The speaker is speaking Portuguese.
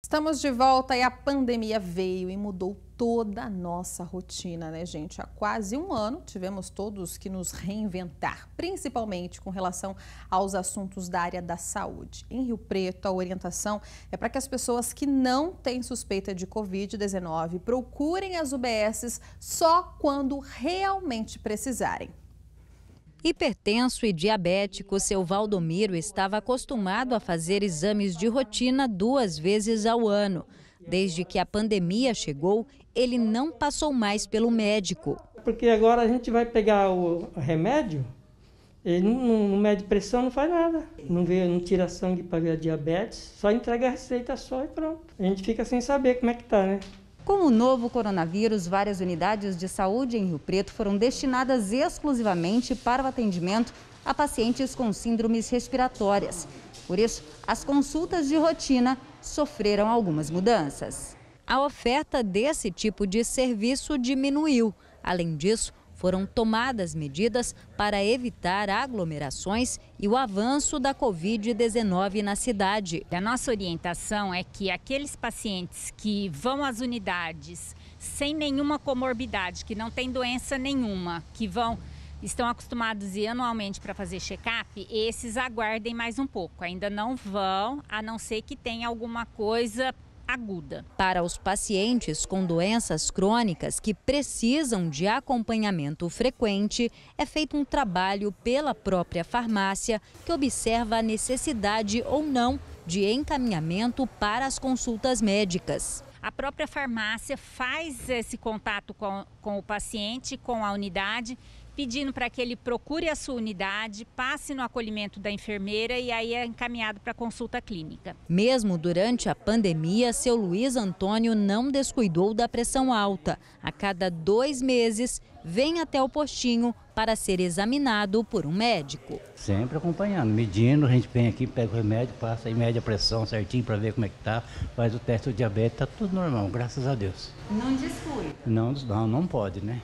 Estamos de volta e a pandemia veio e mudou toda a nossa rotina, né, gente? Há quase um ano tivemos todos que nos reinventar, principalmente com relação aos assuntos da área da saúde. Em Rio Preto, a orientação é para que as pessoas que não têm suspeita de Covid-19 procurem as UBSs só quando realmente precisarem. Hipertenso e diabético, seu Valdomiro estava acostumado a fazer exames de rotina duas vezes ao ano. Desde que a pandemia chegou, ele não passou mais pelo médico. Porque agora a gente vai pegar o remédio, ele não, não mede pressão, não faz nada. Não, vê, não tira sangue para ver a diabetes, só entrega a receita só e pronto. A gente fica sem saber como é que tá, né? Com o novo coronavírus, várias unidades de saúde em Rio Preto foram destinadas exclusivamente para o atendimento a pacientes com síndromes respiratórias. Por isso, as consultas de rotina sofreram algumas mudanças. A oferta desse tipo de serviço diminuiu. Além disso, foram tomadas medidas para evitar aglomerações e o avanço da Covid-19 na cidade. A nossa orientação é que aqueles pacientes que vão às unidades sem nenhuma comorbidade, que não tem doença nenhuma, que vão estão acostumados e anualmente para fazer check-up, esses aguardem mais um pouco. Ainda não vão, a não ser que tenha alguma coisa aguda. Para os pacientes com doenças crônicas que precisam de acompanhamento frequente, é feito um trabalho pela própria farmácia que observa a necessidade ou não de encaminhamento para as consultas médicas. A própria farmácia faz esse contato com, com o paciente, com a unidade, pedindo para que ele procure a sua unidade, passe no acolhimento da enfermeira e aí é encaminhado para consulta clínica. Mesmo durante a pandemia, seu Luiz Antônio não descuidou da pressão alta. A cada dois meses, vem até o postinho para ser examinado por um médico. Sempre acompanhando, medindo, a gente vem aqui, pega o remédio, passa e mede a pressão certinho para ver como é que tá, faz o teste do diabetes, tá tudo normal, graças a Deus. Não descuida. Não, não, não pode, né?